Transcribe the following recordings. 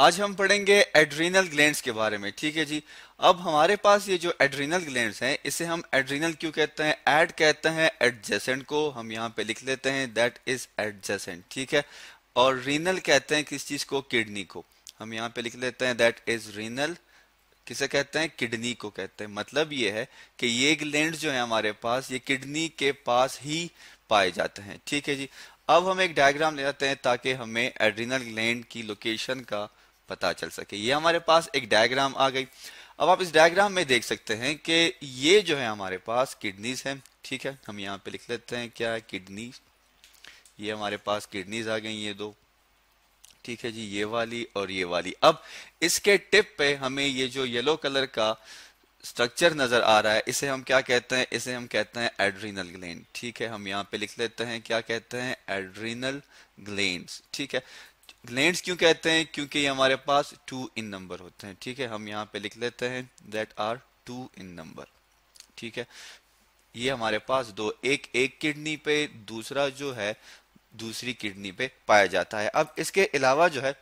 आज हम पढ़ेंगे एड्रीनल ग्लैंड्स के बारे में ठीक है जी अब हमारे पास ये जो एड्रीनल ग्लैंड्स हैं इसे हम एड्रीनल क्यों कहते हैं एड कहते हैं एडजेसेंट को हम यहाँ पे लिख लेते हैं दैट इज एडजेसेंट ठीक है और रीनल कहते हैं किस चीज को किडनी को हम यहाँ पे लिख लेते हैं दैट इज रीनल किसे कहते हैं किडनी को कहते हैं मतलब ये है कि ये ग्लैंड जो है हमारे पास ये किडनी के पास ही पाए जाते हैं ठीक है जी अब हम एक डायग्राम ले जाते हैं ताकि हमें एड्रीनल ग्लैंड की लोकेशन का पता चल सके ये हमारे पास एक डायग्राम आ गई अब आप इस डायग्राम में देख सकते हैं कि ये जो है हमारे पास किडनीज है ठीक है हम यहाँ पे लिख लेते हैं क्या है किडनी ये हमारे पास किडनीज आ गई ये दो ठीक है जी ये वाली और ये वाली अब इसके टिप पे हमें ये जो येलो कलर का स्ट्रक्चर नजर आ रहा है इसे हम क्या कहते हैं इसे हम कहते हैं एड्रीनल ग्लैंड ठीक है हम यहाँ पे लिख लेते हैं क्या कहते हैं एड्रीनल ग्लैंड ठीक है ग्लैंड क्यों कहते हैं क्योंकि ये हमारे पास टू इन नंबर होते हैं ठीक है हम यहाँ पे लिख लेते हैं that are two in number ठीक है ये हमारे पास दो एक एक किडनी पे दूसरा जो है दूसरी किडनी पे पाया जाता है अब इसके अलावा जो है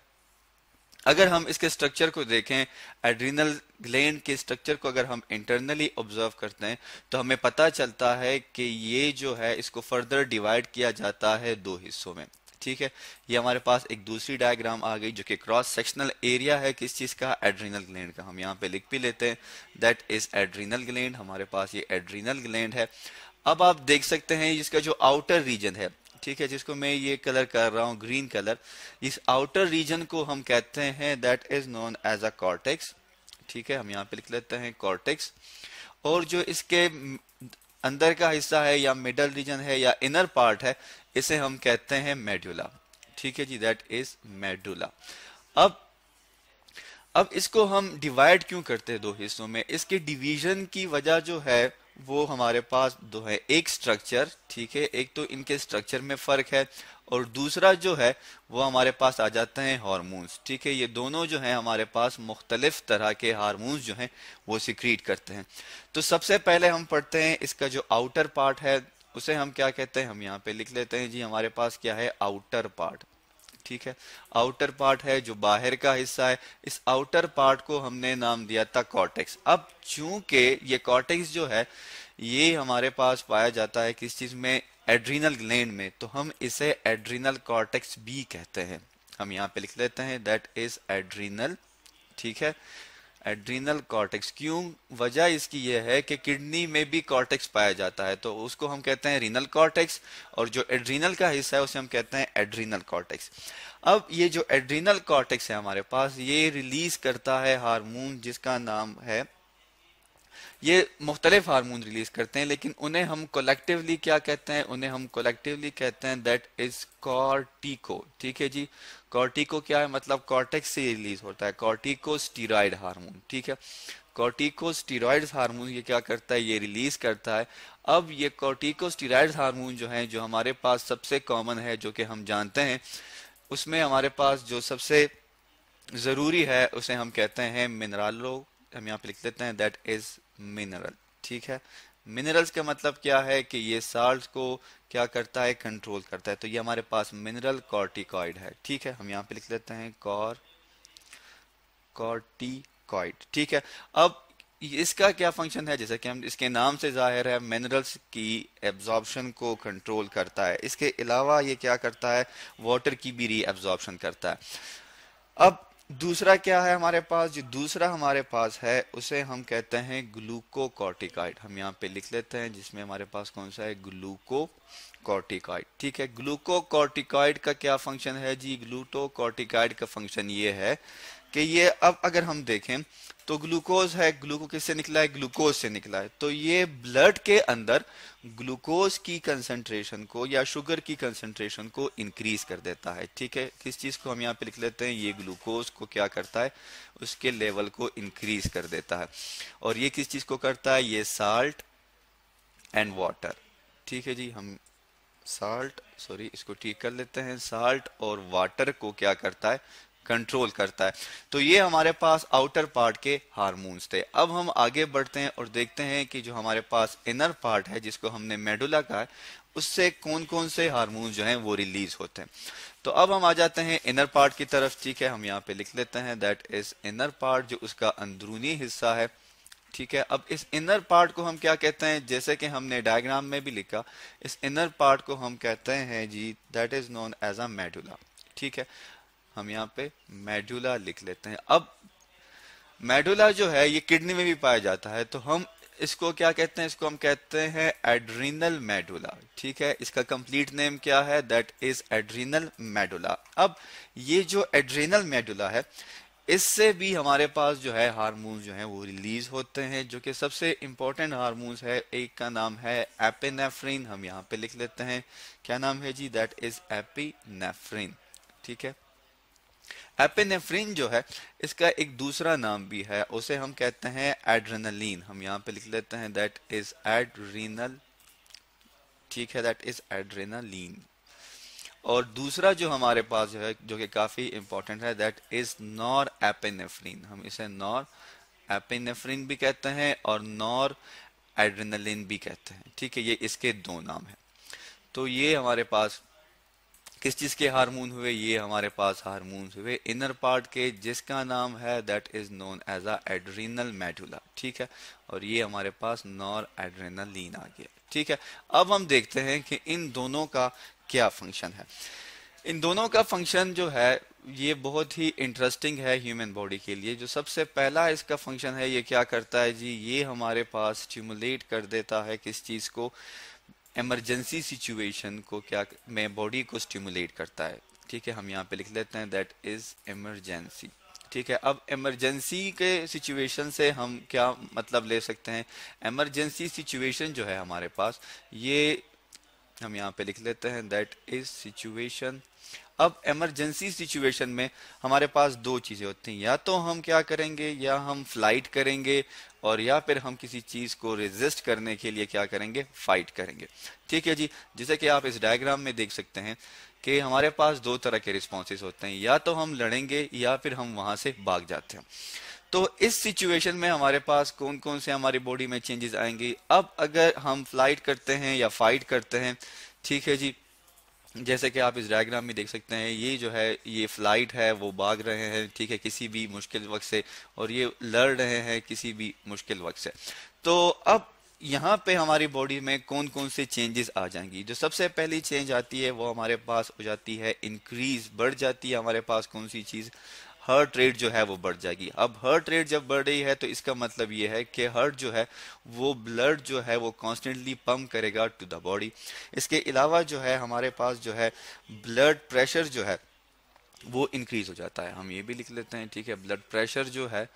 अगर हम इसके स्ट्रक्चर को देखें एड्रीनल ग्लैंड के स्ट्रक्चर को अगर हम इंटरनली ऑब्जर्व करते हैं तो हमें पता चलता है कि ये जो है इसको फर्दर डिवाइड किया जाता है दो हिस्सों में ठीक है ये हमारे पास एक दूसरी डायग्राम आ गई जो कि क्रॉस सेक्शनल एरिया है किस चीज़ का एड्रीनल ग्लैंड का हम यहाँ पे लिख भी लेते हैं दैट इज एड्रीनल ग्लैंड हमारे पास ये एड्रीनल ग्लैंड है अब आप देख सकते हैं इसका जो आउटर रीजन है ठीक है जिसको मैं ये कलर कर रहा हूँ ग्रीन कलर इस आउटर रीजन को हम कहते हैं that is known as a cortex ठीक है हम यहाँ पे लिख लेते हैं कॉर्टेक्स और जो इसके अंदर का हिस्सा है या मिडल रीजन है या इनर पार्ट है इसे हम कहते हैं मेडुला ठीक है जी दैट इज मेडुला अब अब इसको हम डिवाइड क्यों करते हैं दो हिस्सों में इसके डिवीजन की वजह जो है वो हमारे पास दो है एक स्ट्रक्चर ठीक है एक तो इनके स्ट्रक्चर में फर्क है और दूसरा जो है वो हमारे पास आ जाते हैं हार्मोन्स ठीक है ये दोनों जो हैं हमारे पास मुख्तलिफ तरह के हार्मोन्स जो हैं वो सिक्रीट करते हैं तो सबसे पहले हम पढ़ते हैं इसका जो आउटर पार्ट है उसे हम क्या कहते हैं हम यहाँ पे लिख लेते हैं जी हमारे पास क्या है आउटर पार्ट ठीक है आउटर पार्ट है जो बाहर का हिस्सा है इस आउटर पार्ट को हमने नाम दिया था कॉर्टेक्स अब चूंकि ये कॉर्टेक्स जो है ये हमारे पास पाया जाता है किस चीज में एड्रीनल ग्लैंड में तो हम इसे एड्रीनल कॉर्टेक्स भी कहते हैं हम यहाँ पे लिख लेते हैं दैट इज एड्रीनल ठीक है एड्रीनल कॉर्टेक्स क्यों वजह इसकी यह है कि किडनी में भी कॉर्टेक्स पाया जाता है तो उसको हम कहते हैं रीनल कॉर्टेक्स और जो एड्रीनल का हिस्सा है उसे हम कहते हैं एड्रीनल कॉर्टेक्स अब ये जो एड्रीनल कॉर्टेक्स है हमारे पास ये रिलीज करता है हार्मोन जिसका नाम है ये मुख्तलिफ हारमोन रिलीज करते हैं लेकिन उन्हें हम कोलेक्टिवली क्या कहते हैं उन्हें हम कोलेक्टिवली कहते हैं दैट इज कॉर्टिको ठीक है जी कॉर्टिको क्या है मतलब कॉर्टेक्स से रिलीज होता है कॉर्टिको स्टीराइड हारमोन ठीक है कॉर्टिको कॉर्टिकोस्टीरॉइड्स हारमोन ये क्या करता है ये रिलीज करता है अब ये कॉर्टिको कॉर्टिकोस्टीरॉइड्स हारमोन जो है जो हमारे पास सबसे कॉमन है जो कि हम जानते हैं उसमें हमारे पास जो सबसे ज़रूरी है उसे हम कहते हैं मिनरालो हम यहाँ पे लिख लेते हैं दैट इज मिनरल ठीक है मिनरल्स का मतलब क्या है कि ये साल्ट को क्या करता है कंट्रोल करता है तो ये हमारे पास मिनरल कॉर्टिकॉइड है ठीक है हम यहाँ पे लिख लेते हैं कॉर कॉर्टिकॉइड ठीक है अब इसका क्या फंक्शन है जैसे कि हम इसके नाम से जाहिर है मिनरल्स की एब्जॉर्बशन को कंट्रोल करता है इसके अलावा ये क्या करता है वाटर की भी रीएब्जॉर्प्शन करता है अब दूसरा क्या है हमारे पास जो दूसरा हमारे पास है उसे हम कहते हैं ग्लूकोकॉर्टिकाइड हम यहाँ पे लिख लेते हैं जिसमें हमारे पास कौन सा है ग्लूकोकॉर्टिकाइड ठीक है ग्लूकोकॉर्टिकाइड का क्या फंक्शन है जी ग्लूटोकॉर्टिकाइड का फंक्शन ये है कि ये अब अगर हम देखें तो ग्लूकोज है ग्लूको किससे निकला है ग्लूकोज से निकला है तो ये ब्लड के अंदर ग्लूकोज की कंसंट्रेशन को या शुगर की कंसंट्रेशन को इंक्रीज कर देता है ठीक है किस चीज को हम यहाँ पे लिख लेते हैं ये ग्लूकोज को क्या करता है उसके लेवल को इंक्रीज कर देता है और ये किस चीज को करता है ये साल्ट एंड वाटर ठीक है जी हम साल्ट सॉरी इसको ठीक कर लेते हैं साल्ट और वाटर को क्या करता है कंट्रोल करता है तो ये हमारे पास आउटर पार्ट के हारमोन्स थे अब हम आगे बढ़ते हैं और देखते हैं कि जो हमारे पास इनर पार्ट है जिसको हमने मेडुला कहा उससे कौन कौन से हारमोन जो हैं वो रिलीज होते हैं तो अब हम आ जाते हैं इनर पार्ट की तरफ ठीक है हम यहाँ पे लिख लेते हैं दैट इज इनर पार्ट जो उसका अंदरूनी हिस्सा है ठीक है अब इस इनर पार्ट को हम क्या कहते हैं जैसे कि हमने डायग्राम में भी लिखा इस इनर पार्ट को हम कहते हैं जी that is known as a medulla ठीक है हम यहाँ पे मेडुला लिख लेते हैं अब मेडुला जो है ये किडनी में भी पाया जाता है तो हम इसको क्या कहते हैं इसको हम कहते हैं एड्रीनल मेडुला ठीक है इसका कंप्लीट नेम क्या है दैट इज एड्रीनल मेडुला अब ये जो एड्रीनल मेडुला है इससे भी हमारे पास जो है हारमोन जो है वो रिलीज होते हैं जो कि सबसे इंपॉर्टेंट हारमोन है एक का नाम है एपिनेफ्रिन हम यहाँ पे लिख लेते हैं क्या नाम है जी दैट इज एपिनेफ्रिन ठीक है एपेनेफ्रिन जो है इसका एक दूसरा नाम भी है उसे हम कहते हैं एड्रेनलिन हम यहाँ पे लिख लेते हैं दैट इज एड्रीनल ठीक है दैट इज एड्रेनलिन और दूसरा जो हमारे पास जो है जो कि काफ़ी इंपॉर्टेंट है दैट इज नॉर एपेनेफ्रिन हम इसे नॉर एपेनेफ्रिन भी कहते हैं और नॉर एड्रेनलिन भी कहते हैं ठीक है ये इसके दो नाम है तो ये हमारे पास किस चीज़ के हारमोन हुए ये हमारे पास हारमोन हुए इनर पार्ट के जिसका नाम है that is known as adrenal medulla ठीक है और ये हमारे पास नॉर लीन आ गया ठीक है अब हम देखते हैं कि इन दोनों का क्या फंक्शन है इन दोनों का फंक्शन जो है ये बहुत ही इंटरेस्टिंग है ह्यूमन बॉडी के लिए जो सबसे पहला इसका फंक्शन है ये क्या करता है जी ये हमारे पास स्टिमुलेट कर देता है किस चीज़ को एमरजेंसी सिचुएशन को क्या मैं बॉडी को स्टिमुलेट करता है ठीक है हम यहाँ पे लिख लेते हैं दैट इज एमरजेंसी ठीक है अब इमरजेंसी के सिचुएशन से हम क्या मतलब ले सकते हैं इमरजेंसी सिचुएशन जो है हमारे पास ये हम यहाँ पे लिख लेते हैं दैट इज सिचुएशन अब इमरजेंसी सिचुएशन में हमारे पास दो चीज़ें होती हैं या तो हम क्या करेंगे या हम फ्लाइट करेंगे और या फिर हम किसी चीज़ को रेजिस्ट करने के लिए क्या करेंगे फाइट करेंगे ठीक है जी जैसे कि आप इस डायग्राम में देख सकते हैं कि हमारे पास दो तरह के रिस्पॉन्सेज होते हैं या तो हम लड़ेंगे या फिर हम वहां से भाग जाते हैं तो इस सिचुएशन में हमारे पास कौन कौन से हमारी बॉडी में चेंजेस आएंगे अब अगर हम फ्लाइट करते हैं या फाइट करते हैं ठीक है जी जैसे कि आप इस डायग्राम में देख सकते हैं ये जो है ये फ्लाइट है वो भाग रहे हैं ठीक है किसी भी मुश्किल वक्त से और ये लड़ रहे हैं किसी भी मुश्किल वक्त से तो अब यहाँ पे हमारी बॉडी में कौन कौन से चेंजेस आ जाएंगी जो सबसे पहली चेंज आती है वो हमारे पास हो जाती है इंक्रीज बढ़ जाती है हमारे पास कौन सी चीज़ हर्ट रेट जो है वो बढ़ जाएगी अब हर्ट रेट जब बढ़ रही है तो इसका मतलब ये है कि हर्ट जो है वो ब्लड जो है वो कॉन्स्टेंटली पम्प करेगा टू द बॉडी इसके अलावा जो है हमारे पास जो है ब्लड प्रेशर जो है वो इंक्रीज हो जाता है हम ये भी लिख लेते हैं ठीक है ब्लड प्रेशर जो है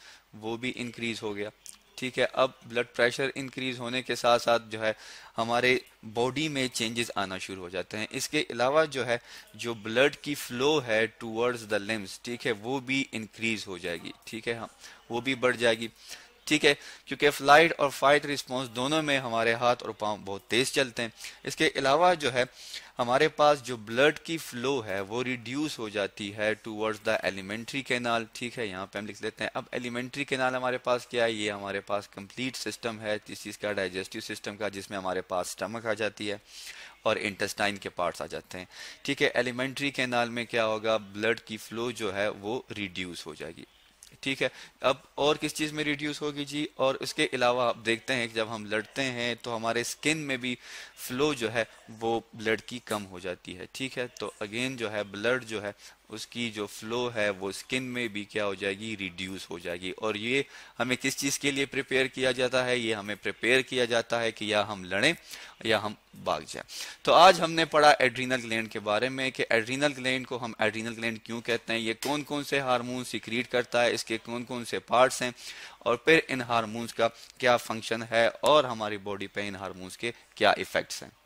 वो भी इंक्रीज हो गया ठीक है अब ब्लड प्रेशर इंक्रीज होने के साथ साथ जो है हमारे बॉडी में चेंजेस आना शुरू हो जाते हैं इसके अलावा जो है जो ब्लड की फ्लो है टूवर्ड्स द लिम्स ठीक है वो भी इंक्रीज हो जाएगी ठीक है हाँ वो भी बढ़ जाएगी ठीक है क्योंकि फ्लाइट और फाइट रिस्पॉन्स दोनों में हमारे हाथ और पाँव बहुत तेज चलते हैं इसके अलावा जो है हमारे पास जो ब्लड की फ्लो है वो रिड्यूस हो जाती है टूवर्ड्स द एलिमेंट्री कैनाल ठीक है यहाँ पे हम लिख लेते हैं अब एलिमेंट्री कैनाल हमारे पास क्या है ये हमारे पास कंप्लीट सिस्टम है जिस चीज़ का डाइजेस्टिव सिस्टम का जिसमें हमारे पास स्टमक आ जाती है और इंटेस्टाइन के पार्ट्स आ जाते हैं ठीक है एलिमेंट्री कैनाल में क्या होगा ब्लड की फ्लो जो है वो रिड्यूस हो जाएगी ठीक है अब और किस चीज़ में रिड्यूस होगी जी और इसके अलावा आप देखते हैं कि जब हम लड़ते हैं तो हमारे स्किन में भी फ्लो जो है वो ब्लड की कम हो जाती है ठीक है तो अगेन जो है ब्लड जो है उसकी जो फ्लो है वो स्किन में भी क्या हो जाएगी रिड्यूस हो जाएगी और ये हमें किस चीज़ के लिए प्रिपेयर किया जाता है ये हमें प्रिपेयर किया जाता है कि या हम लड़ें या हम भाग जाए तो आज हमने पढ़ा एड्रीनल ग्लैंड के बारे में कि एड्रीनल ग्लैंड को हम एड्रीनल ग्लैंड क्यों कहते हैं ये कौन कौन से हारमोन सिक्रीट करता है इसके कौन कौन से पार्ट्स हैं और फिर इन हारमोन्स का क्या फंक्शन है और हमारी बॉडी पे इन हारमोन्स के क्या इफेक्ट्स हैं